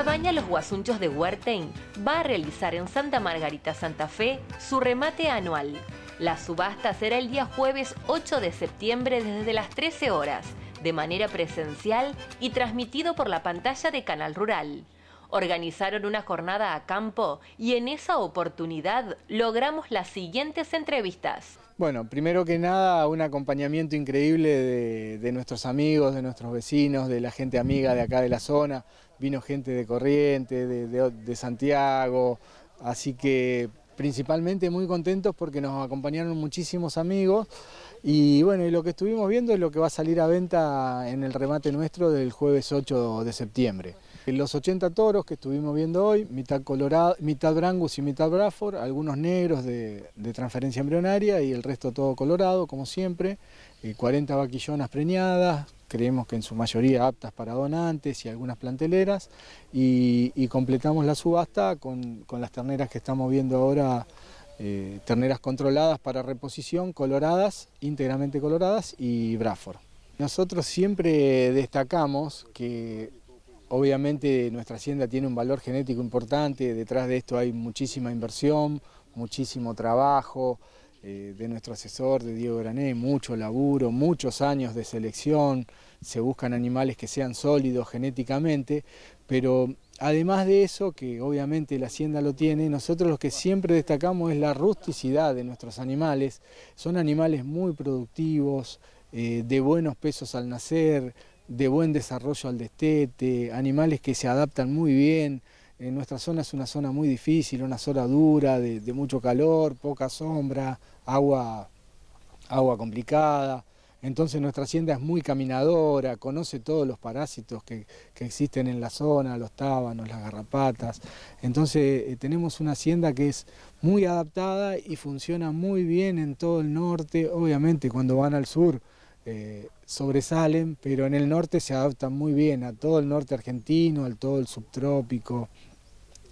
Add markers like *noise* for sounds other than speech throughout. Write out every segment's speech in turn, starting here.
Cabaña Los Guasunchos de Huertain va a realizar en Santa Margarita Santa Fe su remate anual. La subasta será el día jueves 8 de septiembre desde las 13 horas, de manera presencial y transmitido por la pantalla de Canal Rural organizaron una jornada a campo y en esa oportunidad logramos las siguientes entrevistas. Bueno, primero que nada, un acompañamiento increíble de, nuestros amigos, de nuestros vecinos, de la gente amiga de acá de la zona. Vino gente de Corriente, de, Santiago, así que principalmente muy contentos porque nos acompañaron muchísimos amigos y bueno, y lo que estuvimos viendo es lo que va a salir a venta en el remate nuestro del jueves 8 de septiembre. Los 80 toros que estuvimos viendo hoy, mitad, colorado, mitad brangus y mitad braford, algunos negros de, transferencia embrionaria y el resto todo colorado, como siempre. 40 eh, vaquillonas preñadas, creemos que en su mayoría aptas para donantes y algunas planteleras, y, completamos la subasta con, las terneras que estamos viendo ahora, eh, terneras controladas para reposición, coloradas, íntegramente coloradas, y Braford. Nosotros siempre destacamos que Obviamente nuestra hacienda tiene un valor genético importante, detrás de esto hay muchísima inversión, muchísimo trabajo eh, de nuestro asesor, de Diego Grané, mucho laburo, muchos años de selección, se buscan animales que sean sólidos genéticamente, pero además de eso, que obviamente la hacienda lo tiene, nosotros lo que siempre destacamos es la rusticidad de nuestros animales, son animales muy productivos, eh, de buenos pesos al nacer, de buen desarrollo al destete, animales que se adaptan muy bien. En nuestra zona es una zona muy difícil, una zona dura, de, mucho calor, poca sombra, agua, agua complicada. Entonces nuestra hacienda es muy caminadora, conoce todos los parásitos que, existen en la zona, los tábanos, las garrapatas. Entonces eh, tenemos una hacienda que es muy adaptada y funciona muy bien en todo el norte. Obviamente cuando van al sur eh, sobresalen, pero en el norte se adaptan muy bien a todo el norte argentino, al todo el subtrópico.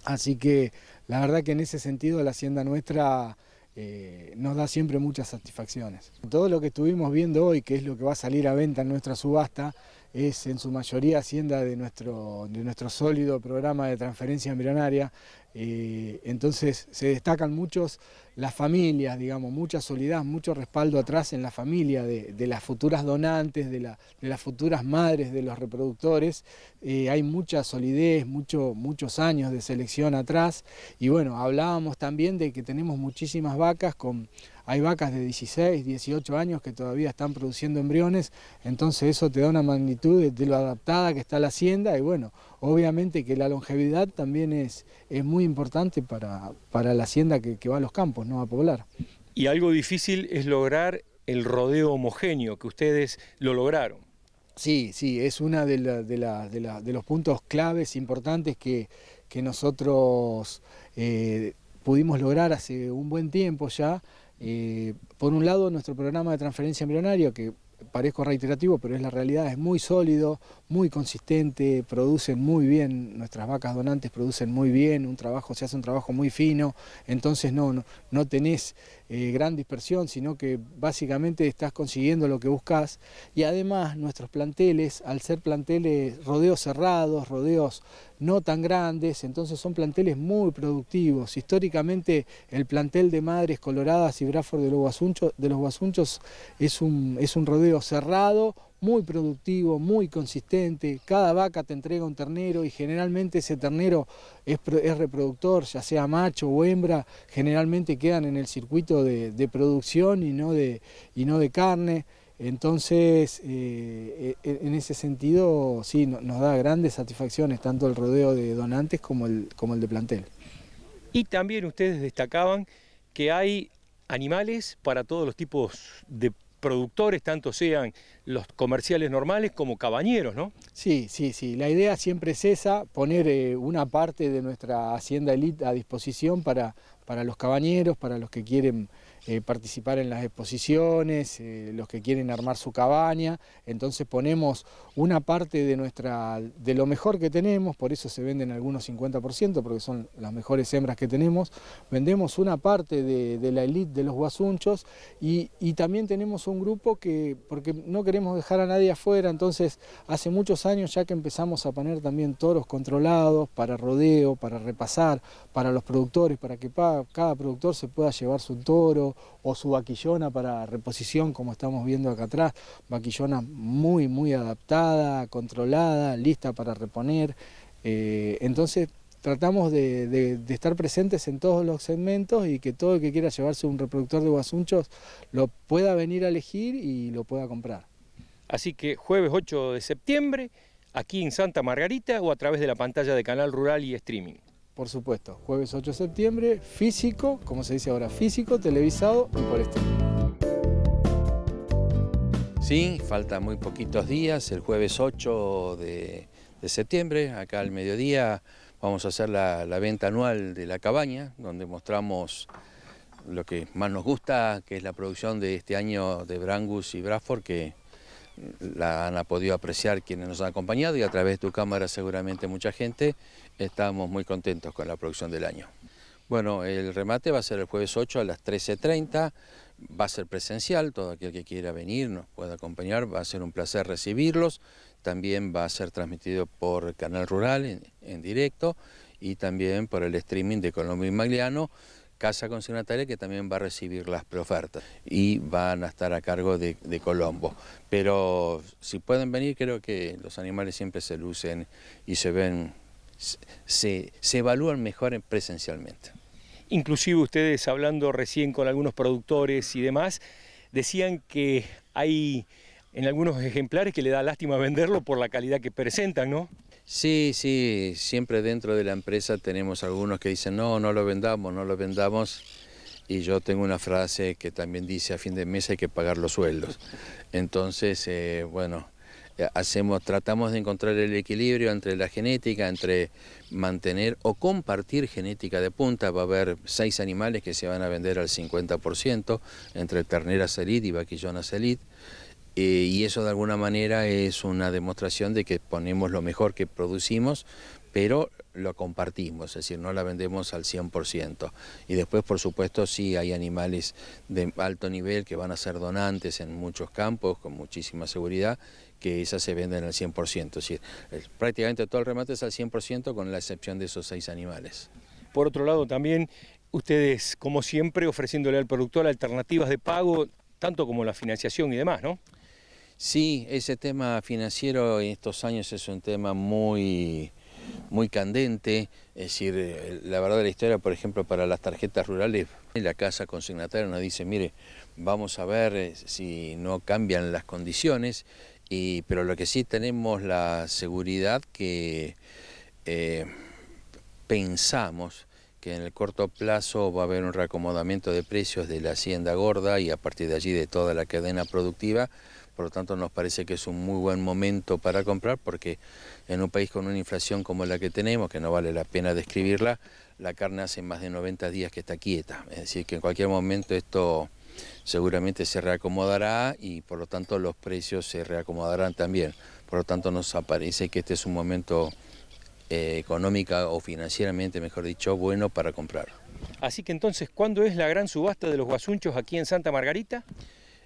Así que la verdad que en ese sentido la hacienda nuestra eh, nos da siempre muchas satisfacciones. Todo lo que estuvimos viendo hoy, que es lo que va a salir a venta en nuestra subasta, es en su mayoría hacienda de nuestro, de nuestro sólido programa de transferencia embrionaria, eh, entonces se destacan muchos las familias, digamos, mucha solidez, mucho respaldo atrás en la familia de, las futuras donantes, de, las futuras madres de los reproductores. Eh, hay mucha solidez, muchos años de selección atrás. Y bueno, hablábamos también de que tenemos muchísimas vacas con hay vacas de 16, 18 años que todavía están produciendo embriones, entonces eso te da una magnitud de, lo adaptada que está la hacienda y bueno, Obviamente que la longevidad también es, es muy importante para, la hacienda que, va a los campos, no a poblar. Y algo difícil es lograr el rodeo homogéneo, que ustedes lo lograron. Sí, sí, es uno de, de, los puntos claves importantes que, nosotros eh, pudimos lograr hace un buen tiempo ya. Eh, por un lado, nuestro programa de transferencia embrionaria, que parezco reiterativo, pero es la realidad, es muy sólido, muy consistente, producen muy bien, nuestras vacas donantes producen muy bien, un trabajo, se hace un trabajo muy fino, entonces no, no, no tenés eh, gran dispersión, sino que básicamente estás consiguiendo lo que buscas. Y además nuestros planteles, al ser planteles rodeos cerrados, rodeos no tan grandes, entonces son planteles muy productivos. Históricamente el plantel de Madres Coloradas y Bradford de los Guasunchos, de los Guasunchos es, un, es un rodeo cerrado, muy productivo, muy consistente. Cada vaca te entrega un ternero y generalmente ese ternero es, reproductor, ya sea macho o hembra, generalmente quedan en el circuito de, producción y no de, carne. Entonces, eh, e, en ese sentido, sí, nos da grandes satisfacciones, tanto el rodeo de donantes como el, como el de plantel. Y también ustedes destacaban que hay animales para todos los tipos de productores, tanto sean los comerciales normales como cabañeros, ¿no? Sí, sí, sí. La idea siempre es esa, poner eh, una parte de nuestra hacienda elite a disposición para, para los cabañeros, para los que quieren eh, participar en las exposiciones, eh, los que quieren armar su cabaña. Entonces ponemos una parte de, nuestra, de lo mejor que tenemos, por eso se venden algunos 50%, porque son las mejores hembras que tenemos. Vendemos una parte de, la elite de los guasunchos y, y, también tenemos un grupo que, porque no queremos dejar a nadie afuera, entonces hace muchos años ya que empezamos a poner también toros controlados para rodeo, para repasar, para los productores, para que cada productor se pueda llevar su toro, o su vaquillona para reposición, como estamos viendo acá atrás. Vaquillona muy, muy adaptada, controlada, lista para reponer. Eh, entonces tratamos de, de, estar presentes en todos los segmentos y que todo el que quiera llevarse un reproductor de guasunchos lo pueda venir a elegir y lo pueda comprar. Así que jueves 8 de septiembre, aquí en Santa Margarita o a través de la pantalla de Canal Rural y Streaming por supuesto, jueves 8 de septiembre, físico, como se dice ahora, físico, televisado y por este. Sí, faltan muy poquitos días, el jueves 8 de, septiembre, acá al mediodía, vamos a hacer la, venta anual de la cabaña, donde mostramos lo que más nos gusta, que es la producción de este año de Brangus y Bradford, que la han podido apreciar quienes nos han acompañado y a través de tu cámara seguramente mucha gente, estamos muy contentos con la producción del año. Bueno, el remate va a ser el jueves 8 a las 13.30, va a ser presencial, todo aquel que quiera venir nos puede acompañar, va a ser un placer recibirlos, también va a ser transmitido por Canal Rural en, en directo y también por el streaming de Colombia y Magliano, casa consignataria que también va a recibir las ofertas y van a estar a cargo de, Colombo. Pero si pueden venir, creo que los animales siempre se lucen y se ven, se, se evalúan mejor presencialmente. Inclusive ustedes hablando recién con algunos productores y demás, decían que hay en algunos ejemplares que le da lástima venderlo por la calidad que presentan, ¿no? Sí, sí, siempre dentro de la empresa tenemos algunos que dicen, no, no lo vendamos, no lo vendamos. Y yo tengo una frase que también dice, a fin de mes hay que pagar los sueldos. *laughs* Entonces, eh, bueno, eh, hacemos, tratamos de encontrar el equilibrio entre la genética, entre mantener o compartir genética de punta. Va a haber seis animales que se van a vender al 50% entre ternera elite y vaquillonas elite eh, y eso de alguna manera es una demostración de que ponemos lo mejor que producimos, pero lo compartimos, es decir, no la vendemos al 100%. Y después, por supuesto, sí hay animales de alto nivel que van a ser donantes en muchos campos, con muchísima seguridad, que esas se venden al 100%. Es decir, prácticamente todo el remate es al 100% con la excepción de esos seis animales. Por otro lado, también ustedes, como siempre, ofreciéndole al productor alternativas de pago, tanto como la financiación y demás, ¿no? Sí, ese tema financiero en estos años es un tema muy, muy candente. Es decir, eh, la verdad de la historia, por ejemplo, para las tarjetas rurales, la casa consignataria nos dice, mire, vamos a ver eh, si no cambian las condiciones, y, pero lo que sí tenemos la seguridad que eh, pensamos que en el corto plazo va a haber un reacomodamiento de precios de la hacienda gorda y a partir de allí de toda la cadena productiva por lo tanto, nos parece que es un muy buen momento para comprar porque en un país con una inflación como la que tenemos, que no vale la pena describirla, la carne hace más de 90 días que está quieta. Es decir, que en cualquier momento esto seguramente se reacomodará y por lo tanto los precios se reacomodarán también. Por lo tanto, nos parece que este es un momento económico... Eh, económica o financieramente, mejor dicho, bueno para comprar. Así que entonces, ¿cuándo es la gran subasta de los guasunchos aquí en Santa Margarita?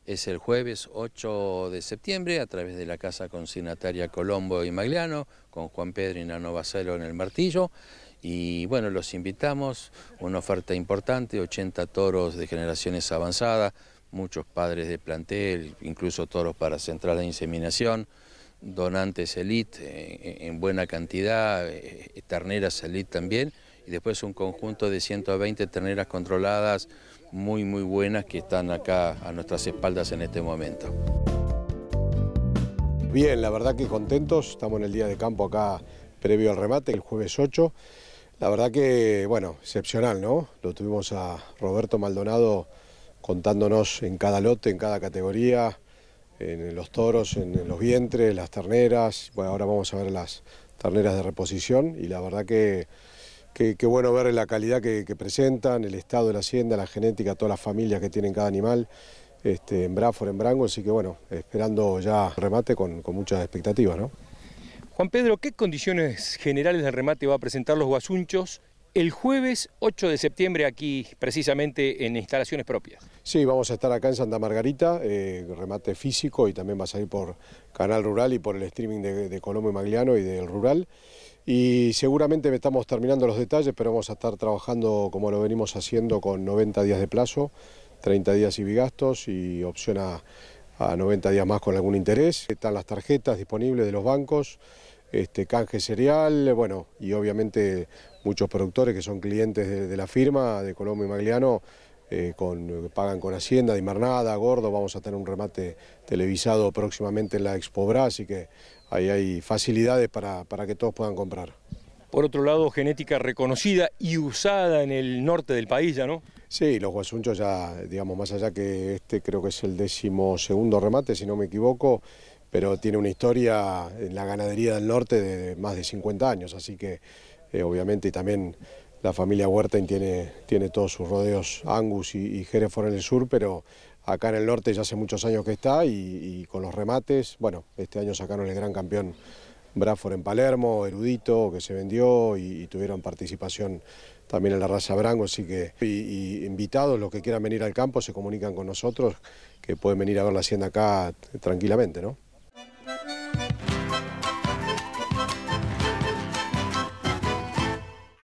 es el jueves 8 de septiembre a través de la Casa Consignataria Colombo y Magliano con Juan Pedro y Nano Bacelo en el martillo. Y bueno, los invitamos, una oferta importante, 80 toros de generaciones avanzadas, muchos padres de plantel, incluso toros para centrar de inseminación, donantes elite eh, en buena cantidad, eh, terneras elite también, y después un conjunto de 120 terneras controladas muy, muy buenas que están acá a nuestras espaldas en este momento. Bien, la verdad que contentos, estamos en el día de campo acá previo al remate, el jueves 8. La verdad que, bueno, excepcional, ¿no? Lo tuvimos a Roberto Maldonado contándonos en cada lote, en cada categoría, en los toros, en los vientres, las terneras. Bueno, ahora vamos a ver las terneras de reposición y la verdad que Qué, bueno ver la calidad que, presentan, el estado de la hacienda, la genética, todas las familias que tienen cada animal, este, en Bráfor, en Brango, así que bueno, esperando ya remate con, muchas expectativas. ¿no? Juan Pedro, ¿qué condiciones generales de remate va a presentar los guasunchos el jueves 8 de septiembre aquí, precisamente en instalaciones propias. Sí, vamos a estar acá en Santa Margarita, eh, remate físico y también vas a salir por Canal Rural y por el streaming de, de Colombo y Magliano y del Rural y seguramente estamos terminando los detalles, pero vamos a estar trabajando como lo venimos haciendo con 90 días de plazo, 30 días y bigastos y opción a, 90 días más con algún interés. Están las tarjetas disponibles de los bancos, este, canje cereal, bueno, y obviamente muchos productores que son clientes de, de la firma, de Colombo y Magliano, eh, pagan con Hacienda, Marnada, Gordo, vamos a tener un remate televisado próximamente en la Expobra, así que ahí hay facilidades para, que todos puedan comprar. Por otro lado, genética reconocida y usada en el norte del país ya, ¿no? Sí, los guasunchos ya, digamos, más allá que este creo que es el décimo segundo remate, si no me equivoco, pero tiene una historia en la ganadería del norte de más de 50 años, así que eh, obviamente y también la familia Huerta tiene, tiene todos sus rodeos Angus y, en el sur, pero acá en el norte ya hace muchos años que está y, con los remates, bueno, este año sacaron el gran campeón Bradford en Palermo, Erudito, que se vendió y, tuvieron participación también en la raza Brango, así que y, invitados, los que quieran venir al campo se comunican con nosotros, que pueden venir a ver la hacienda acá tranquilamente, ¿no?